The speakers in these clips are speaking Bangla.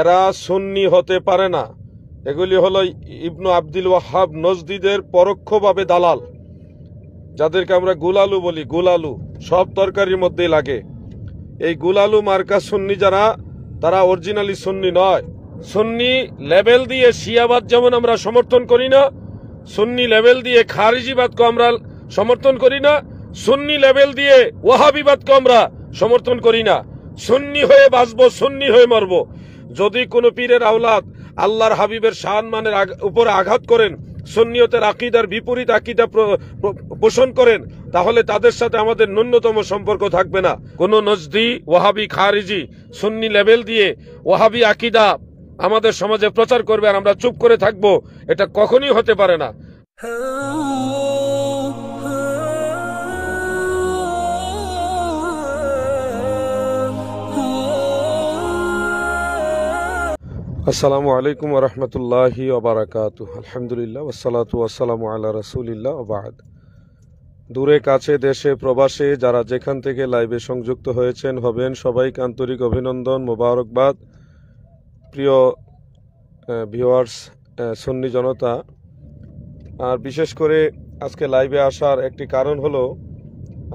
এরা সুন্নি হতে পারে না এগুলি হলো ইবনু আব্দুল ওয়াহাব নজদিদের পরোক্ষভাবে দালাল যাদেরকে আমরা গুলালু বলি গুলালু সব তরকারির মধ্যেই লাগে এই গুলালু মার্কা সুন্নি যারা তারা অরিজিনালি সুন্নি নয় সুন্নি লেভেল দিয়ে শিয়াবাদ যেমন আমরা সমর্থন করি না সুন্নি লেভেল দিয়ে খারিজিবাদকে আমরা সমর্থন করি না সুন্নি লেভেল দিয়ে ওয়াহাবিবাদকে আমরা সমর্থন করি না সুন্নি হয়ে বাঁচবো সুন্নি হয়ে মরবো যদি কোনো পীরের আওলাদ আল্লাহর হাবিবের শান মানের উপরে আঘাত করেন সন্নিয়তের আকিদার বিপরীত আকিদা পোষণ করেন তাহলে তাদের সাথে আমাদের ন্যূনতম সম্পর্ক থাকবে না কোনো নজদি ওহাবি খারিজি সন্নি লেভেল দিয়ে ওহাবি আকিদা আমাদের সমাজে প্রচার করবে আর আমরা চুপ করে থাকব এটা কখনই হতে পারে না হ্যাঁ। আসসালামু আলাইকুম রহমতুল্লাহি ওবরাকাতু আলহামদুলিল্লাহ ওসালাত আসসালামু আল্লাহ রসুলিল্লা ওবাদ দূরে কাছে দেশে প্রবাসে যারা যেখান থেকে লাইভে সংযুক্ত হয়েছেন হবেন সবাইকে আন্তরিক অভিনন্দন মোবারকবাদ প্রিয় ভিওয়ার্স সন্নি জনতা আর বিশেষ করে আজকে লাইভে আসার একটি কারণ হলো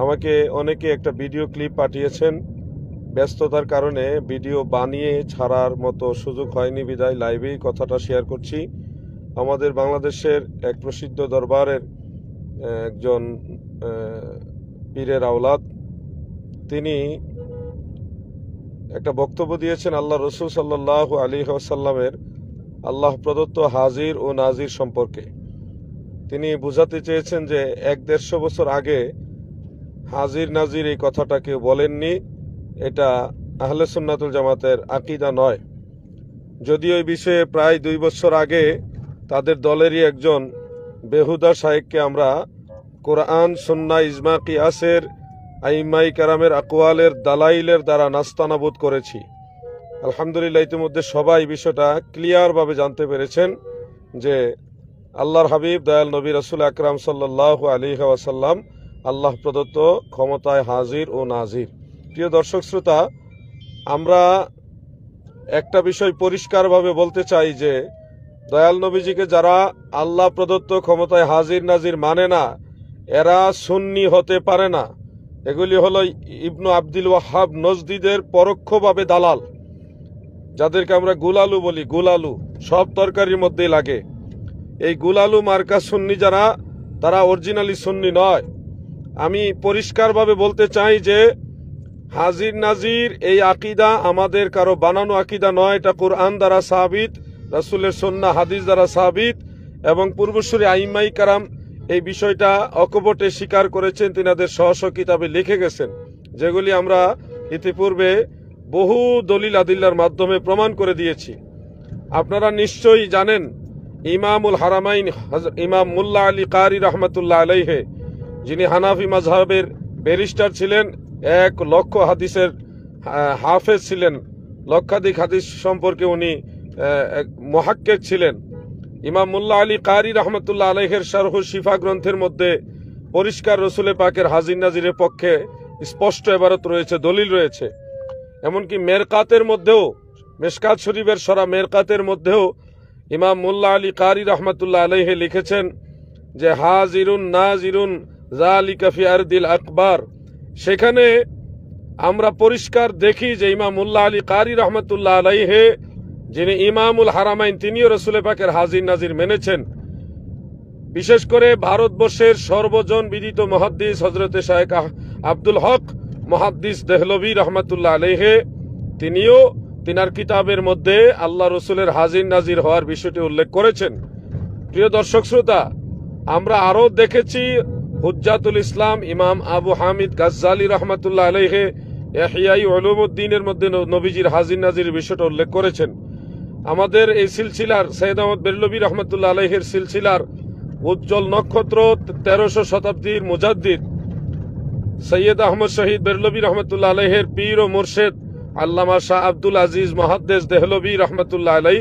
আমাকে অনেকে একটা ভিডিও ক্লিপ পাঠিয়েছেন ব্যস্ততার কারণে ভিডিও বানিয়ে ছাড়ার মতো সুযোগ হয়নি বিদায় লাইভেই কথাটা শেয়ার করছি আমাদের বাংলাদেশের এক প্রসিদ্ধ দরবারের একজন পীরের আওলাদ তিনি একটা বক্তব্য দিয়েছেন আল্লাহ রসুল সাল্লাহ আলী আসাল্লামের আল্লাহ প্রদত্ত হাজির ও নাজির সম্পর্কে তিনি বুঝাতে চেয়েছেন যে এক দেড়শো বছর আগে হাজির নাজির এই কথাটা কেউ বলেননি এটা আহলে সুন্নাতুল জামাতের আকিদা নয় যদিও এই বিষয়ে প্রায় দুই বছর আগে তাদের দলেরই একজন বেহুদা সাহেবকে আমরা কোরআন সন্না ইজমা কিয়াসের আইমাই কারামের আকোয়ালের দালাইলের দ্বারা নাস্তানাবোধ করেছি আলহামদুলিল্লাহ ইতিমধ্যে সবাই বিষয়টা ক্লিয়ারভাবে জানতে পেরেছেন যে আল্লাহর হাবিব দয়াল নবী রাসুল আকরাম সাল্লাহ আলী ওয়াসাল্লাম আল্লাহ প্রদত্ত ক্ষমতায় হাজির ও নাজির প্রিয় দর্শক শ্রোতা আমরা একটা বিষয় পরিষ্কারভাবে বলতে চাই যে দয়াল নবীজিকে যারা আল্লাহ প্রদত্ত ক্ষমতায় হাজির নাজির মানে না এরা সুন্নি হতে পারে না এগুলি হলো ইবনু আব্দুল ওয়াহাব নজদিদের পরোক্ষভাবে দালাল যাদেরকে আমরা গুলালু বলি গুলালু সব তরকারির মধ্যেই লাগে এই গুলালু মার্কা সুন্নি যারা তারা অরিজিনালি সুন্নি নয় আমি পরিষ্কারভাবে বলতে চাই যে হাজির নাজির এই আকিদা আমাদের কারো বানানো আকিদা নয় এটা কোরআন দ্বারা সাবিত রাসুলের সন্না হাদিস দ্বারা সাবিত এবং পূর্বশ্বরী আইমাই কারাম এই বিষয়টা অকপটে স্বীকার করেছেন তিনাদের সহস্র কিতাবে লিখে গেছেন যেগুলি আমরা ইতিপূর্বে বহু দলিল আদিল্লার মাধ্যমে প্রমাণ করে দিয়েছি আপনারা নিশ্চয়ই জানেন ইমামুল হারামাইন ইমাম মুল্লা আলী কারি রহমতুল্লাহ আলাইহে যিনি হানাফি মাঝহের ব্যারিস্টার ছিলেন এক লক্ষ হাদিসের হাফেজ ছিলেন লক্ষাধিক হাদিস সম্পর্কে উনি মহাক্কের ছিলেন ইমাম মুল্লা আলী কারি রহমতুল্লাহ আলহের শারহ শিফা গ্রন্থের মধ্যে পরিষ্কার রসুলে পাকের হাজির নাজিরের পক্ষে স্পষ্ট এবারত রয়েছে দলিল রয়েছে এমনকি মেরকাতের মধ্যেও মেশকাত শরীফের সরা মেরকাতের মধ্যেও ইমাম মুল্লা আলী কারি রহমতুল্লাহ আলহে লিখেছেন যে হাজিরুন নাজিরুন জালিকাফি আরদিল আকবর সেখানে আমরা পরিষ্কার দেখি যে ইমাম উল্লাহ আলী কারি রহমতুল্লাহ আলাইহে যিনি ইমামুল হারামাইন তিনিও রসুল পাকের হাজির নাজির মেনেছেন বিশেষ করে ভারতবর্ষের সর্বজন বিদিত মহাদ্দিস হজরত শাহেক আব্দুল হক মহাদ্দিস দেহলবি রহমতুল্লাহ আলহে তিনিও তিনার কিতাবের মধ্যে আল্লাহ রসুলের হাজির নাজির হওয়ার বিষয়টি উল্লেখ করেছেন প্রিয় দর্শক শ্রোতা আমরা আরও দেখেছি হুজাতুল ইসলাম ইমাম আবু হামিদ গাজ্জালি রহমতুল্লাহ আলহে এহিয়াই উলুমুদ্দিনের মধ্যে নবীজির হাজির নাজির বিষয়টা উল্লেখ করেছেন আমাদের এই সিলসিলার সৈয়দ আহমদ বেরলবী রহমতুল্লাহ আলহের সিলসিলার উজ্জ্বল নক্ষত্র তেরোশো শতাব্দীর মুজাদ্দিদ সৈয়দ আহমদ শহীদ বেরলবী রহমতুল্লাহ আলহের পীর ও মোর্শেদ আল্লামা শাহ আব্দুল আজিজ মহাদ্দেশ দেহলবী রহমতুল্লাহ আলাই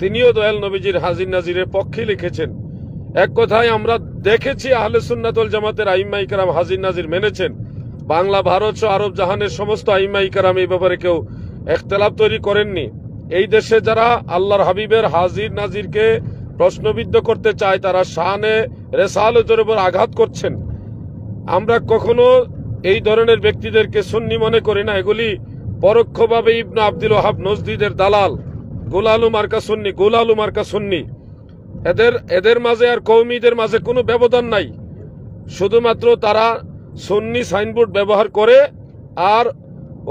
তিনিও দয়াল নবীজির হাজির নাজিরের পক্ষে লিখেছেন এক কথায় আমরা দেখেছি আহলে সুন্নাতুল জামাতের আইম্মা ইকরাম হাজির নাজির মেনেছেন বাংলা ভারত সহ আরব জাহানের সমস্ত আইম্মা ইকরাম এই ব্যাপারে কেউ একতলাপ তৈরি করেননি এই দেশে যারা আল্লাহর হাবিবের হাজির নাজিরকে প্রশ্নবিদ্ধ করতে চায় তারা শাহানে রেসালতের উপর আঘাত করছেন আমরা কখনো এই ধরনের ব্যক্তিদেরকে সুন্নি মনে করি না এগুলি পরোক্ষভাবে ইবনা আব্দুল ওহাব নজদিদের দালাল গোলালু মার্কা সুন্নি গোলালু মার্কা সুন্নি এদের এদের মাঝে আর কৌমিদের মাঝে কোনো ব্যবধান নাই শুধুমাত্র তারা সুন্নি সাইনবোর্ড ব্যবহার করে আর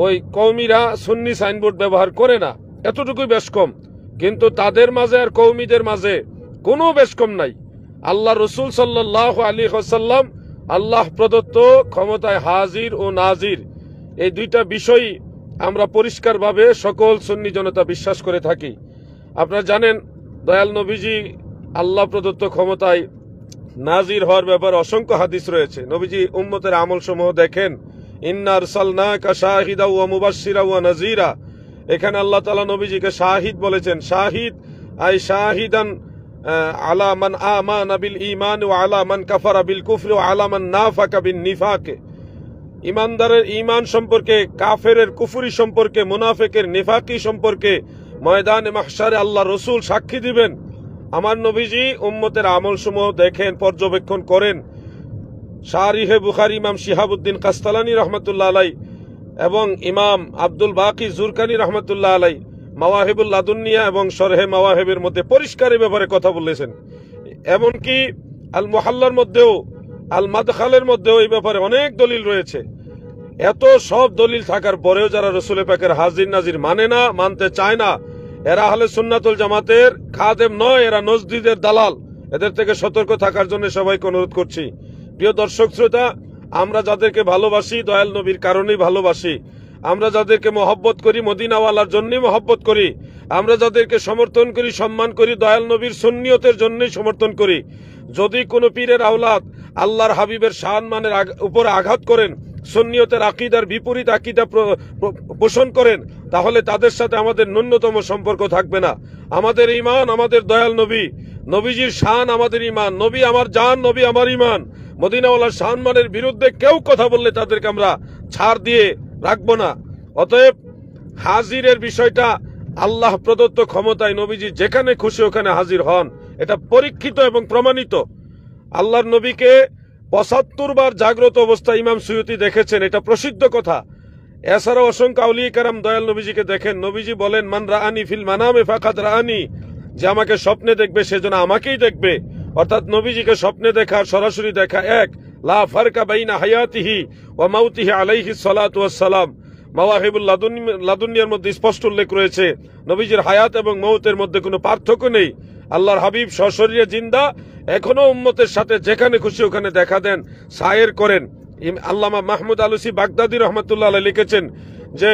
ওই কৌমিরা সুন্নি সাইনবোর্ড ব্যবহার করে না এতটুকুই বেশ কম কিন্তু তাদের মাঝে আর কৌমিদের মাঝে কোনো বেশ কম নাই আল্লাহ রসুল সাল্লাহ আলী হাসাল্লাম আল্লাহ প্রদত্ত ক্ষমতায় হাজির ও নাজির এই দুইটা বিষয়ই আমরা পরিষ্কারভাবে সকল সন্নি জনতা বিশ্বাস করে থাকি আপনারা জানেন দয়াল নবীজি আল্লাহ প্রদত্ত ক্ষমতায় নাজির হওয়ার ব্যাপার অসংখ্য হাদিস রয়েছে নবীজি উম্মতের আমল সমূহ দেখেন ইন্নার সালনা কা শাহিদা ওয়া মুবাসিরা ওয়া নাজিরা এখানে আল্লাহ তালা নবীজিকে শাহিদ বলেছেন শাহিদ আই শাহিদান আলা মান আমান আবিল ইমান ও আলা মান কাফার আবিল কুফর ও আলা মান নাফাক আবিল নিফাকে ইমানদারের ইমান সম্পর্কে কাফেরের কুফুরি সম্পর্কে মুনাফেকের নিফাকি সম্পর্কে ময়দান মাহসারে আল্লাহ রসুল সাক্ষী দিবেন আমার নবীজি উম্মতের আমল সমূহ দেখেন পর্যবেক্ষণ করেন শাহরিহে বুখারি ইমাম শিহাবুদ্দিন কাস্তালানি রহমতুল্লাহ আলাই এবং ইমাম আব্দুল বাকি জুরকানি রহমতুল্লাহ আলাই মাওয়াহেবুল লাদুনিয়া এবং সরহে মাওয়াহেবের মধ্যে পরিষ্কারের ব্যাপারে কথা বলেছেন এমনকি আল মোহাল্লার মধ্যেও আল মাদখালের মধ্যেও এই ব্যাপারে অনেক দলিল রয়েছে এত সব দলিল থাকার পরেও যারা রসুলের প্যাকের হাজির নাজির মানে না মানতে চায় না এরা হলে সুন্নাতুল জামাতের খাদেম নয় এরা নজদিদের দালাল এদের থেকে সতর্ক থাকার জন্য সবাইকে অনুরোধ করছি প্রিয় দর্শক শ্রোতা আমরা যাদেরকে ভালোবাসি দয়াল নবীর কারণেই ভালোবাসি আমরা যাদেরকে মহব্বত করি মদিনাওয়ালার জন্যই মহব্বত করি আমরা যাদেরকে সমর্থন করি সম্মান করি দয়াল নবীর সুন্নিয়তের জন্যই সমর্থন করি যদি কোনো পীরের আওলাদ আল্লাহর হাবিবের মানের উপরে আঘাত করেন সন্নিয়তের আকিদার বিপরীত আকিদা পোষণ করেন তাহলে তাদের সাথে আমাদের ন্যূনতম সম্পর্ক থাকবে না আমাদের ইমান আমাদের দয়াল নবী নবীজির শান আমাদের ইমান নবী আমার জান নবী আমার ইমান মদিনাওয়ালা শাহমানের বিরুদ্ধে কেউ কথা বললে তাদেরকে আমরা ছাড় দিয়ে রাখবো না অতএব হাজিরের বিষয়টা আল্লাহ প্রদত্ত ক্ষমতায় নবীজি যেখানে খুশি ওখানে হাজির হন এটা পরীক্ষিত এবং প্রমাণিত আল্লাহর নবীকে পঁচাত্তর বার জাগ্রত অবস্থা ইমাম সুয়তি দেখেছেন এটা প্রসিদ্ধ কথা এছাড়াও অসংখ্য আউলিয়া কারাম দয়াল নবীজিকে দেখেন নবীজি বলেন মান রাহানি ফিল মানামে ফাখাত রাহানি যে আমাকে স্বপ্নে দেখবে সেজন্য আমাকেই দেখবে অর্থাৎ নবীজিকে স্বপ্নে দেখা সরাসরি দেখা এক লা ফারকা বাইনা হায়াতিহি ওয়া মাউতিহি আলাইহি সালাতু ওয়াসসালাম মাওয়াহিবুল লাদুনিয়ার মধ্যে স্পষ্ট উল্লেখ রয়েছে নবীজির হায়াত এবং মৌতের মধ্যে কোনো পার্থক্য নেই আল্লাহর হাবিব সশরীরে জিন্দা এখনো উম্মতের সাথে যেখানে খুশি ওখানে দেখা দেন সায়ের করেন আল্লামা মাহমুদ আলুসি বাগদাদি রহমতুল্লাহ লিখেছেন যে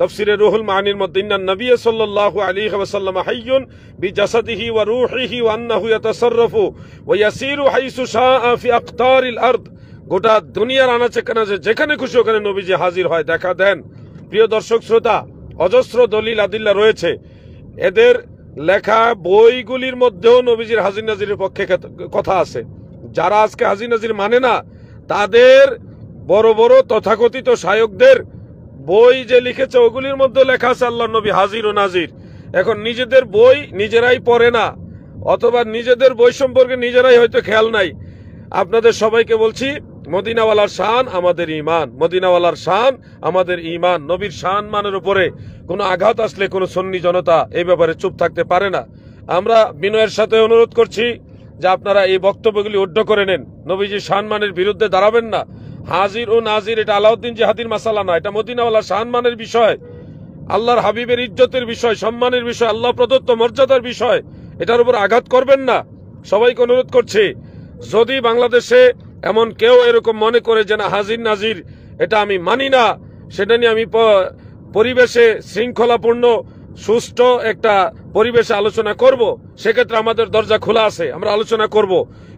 তফসিরে রুহুল মাহানির মধ্যে ইন্নান নবী সাল্লাল্লাহু আলাইহি ওয়াসাল্লাম হাইয়ুন বি বিজাসাদিহি ওয়া রূহিহি ওয়া আন্নাহু ইয়াতাসাররাফু ওয়া ইয়াসিরু হাইসু শাআ ফি আকতারিল আরদ গোটা দুনিয়ার আনাচে কানাচে যেখানে খুশি ওখানে নবীজি হাজির হয় দেখা দেন প্রিয় দর্শক শ্রোতা অজস্র দলিল আদিল্লা রয়েছে এদের লেখা বইগুলির মধ্যেও নবীজির হাজির নাজিরের পক্ষে কথা আছে যারা আজকে হাজির নাজির মানে না তাদের বড় বড় তথাকথিত সায়কদের বই যে লিখেছে ওগুলির মধ্যে লেখা আছে আল্লাহ নবী হাজির ও নাজির এখন নিজেদের বই নিজেরাই পড়ে না অথবা নিজেদের বই সম্পর্কে নিজেরাই হয়তো খেয়াল নাই আপনাদের সবাইকে বলছি মদিনাওয়ালার শান আমাদের ইমান মদিনাওয়ালার শান আমাদের ইমান নবীর শান মানের উপরে কোনো আঘাত আসলে কোনো সন্নি জনতা এই ব্যাপারে চুপ থাকতে পারে না আমরা বিনয়ের সাথে অনুরোধ করছি যে আপনারা এই বক্তব্যগুলি উড্ড করে নেন নবীজি মানের বিরুদ্ধে দাঁড়াবেন না হাজির ও নাজির এটা আলাউদ্দিন জাহাদির মাসালা না এটা মদিনাওয়ালা মানের বিষয় আল্লাহর হাবিবের ইজ্জতের বিষয় সম্মানের বিষয় আল্লাহ প্রদত্ত মর্যাদার বিষয় এটার উপর আঘাত করবেন না সবাইকে অনুরোধ করছি যদি বাংলাদেশে এমন কেউ এরকম মনে করে যে না হাজির নাজির এটা আমি মানি না সেটা নিয়ে আমি পরিবেশে শৃঙ্খলাপূর্ণ সুষ্ঠ একটা পরিবেশে আলোচনা করব সেক্ষেত্রে আমাদের দরজা খোলা আছে আমরা আলোচনা করব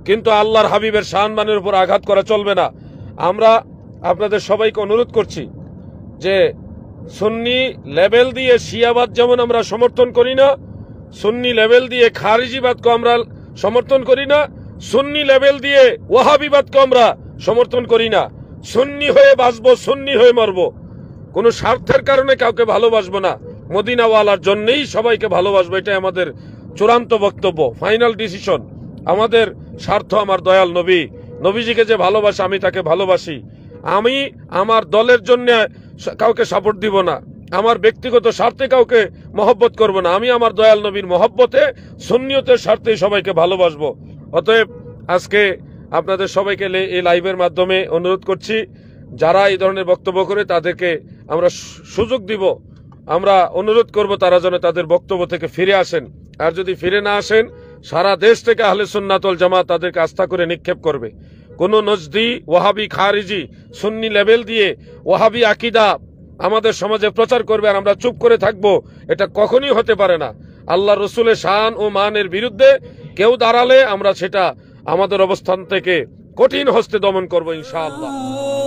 কিন্তু আল্লাহর হাবিবের শাহনবানের উপর আঘাত করা চলবে না আমরা আপনাদের সবাইকে অনুরোধ করছি যে সুন্নি লেভেল দিয়ে শিয়াবাদ যেমন আমরা সমর্থন করি না সুন্নি লেভেল দিয়ে খারিজিবাদকে আমরা সমর্থন করি না সুন্নি লেভেল দিয়ে ওয়াহাবিবাদকে আমরা সমর্থন করি না সুন্নি হয়ে বাঁচবো সুন্নি হয়ে মরব কোনো স্বার্থের কারণে কাউকে ভালোবাসবো না মদিনাওয়ালার জন্যেই সবাইকে ভালোবাসবো এটাই আমাদের চূড়ান্ত বক্তব্য ফাইনাল ডিসিশন আমাদের স্বার্থ আমার দয়াল নবী নবীজিকে যে ভালোবাসে আমি তাকে ভালোবাসি আমি আমার দলের জন্য কাউকে সাপোর্ট দিব না আমার ব্যক্তিগত স্বার্থে কাউকে মহব্বত করব না আমি আমার দয়াল নবীর মহব্বতে সুন্নিয়তের স্বার্থে সবাইকে ভালোবাসবো অতএব আজকে আপনাদের সবাইকে এই লাইভের মাধ্যমে অনুরোধ করছি যারা এই ধরনের বক্তব্য করে তাদেরকে আমরা সুযোগ দিব আমরা অনুরোধ করব তারা যেন তাদের বক্তব্য থেকে ফিরে আসেন আর যদি ফিরে না আসেন সারা দেশ থেকে আহলে সুন্নাতল জামা তাদেরকে আস্থা করে নিক্ষেপ করবে কোন নজদি ওয়াহাবি খারিজি সুন্নি লেভেল দিয়ে ওয়াহাবি আকিদা আমাদের সমাজে প্রচার করবে আর আমরা চুপ করে থাকব এটা কখনই হতে পারে না আল্লাহ রসুলের শান ও মানের বিরুদ্ধে কেউ দাঁড়ালে আমরা সেটা আমাদের অবস্থান থেকে কঠিন হস্তে দমন করবো ইনশাআল্লাহ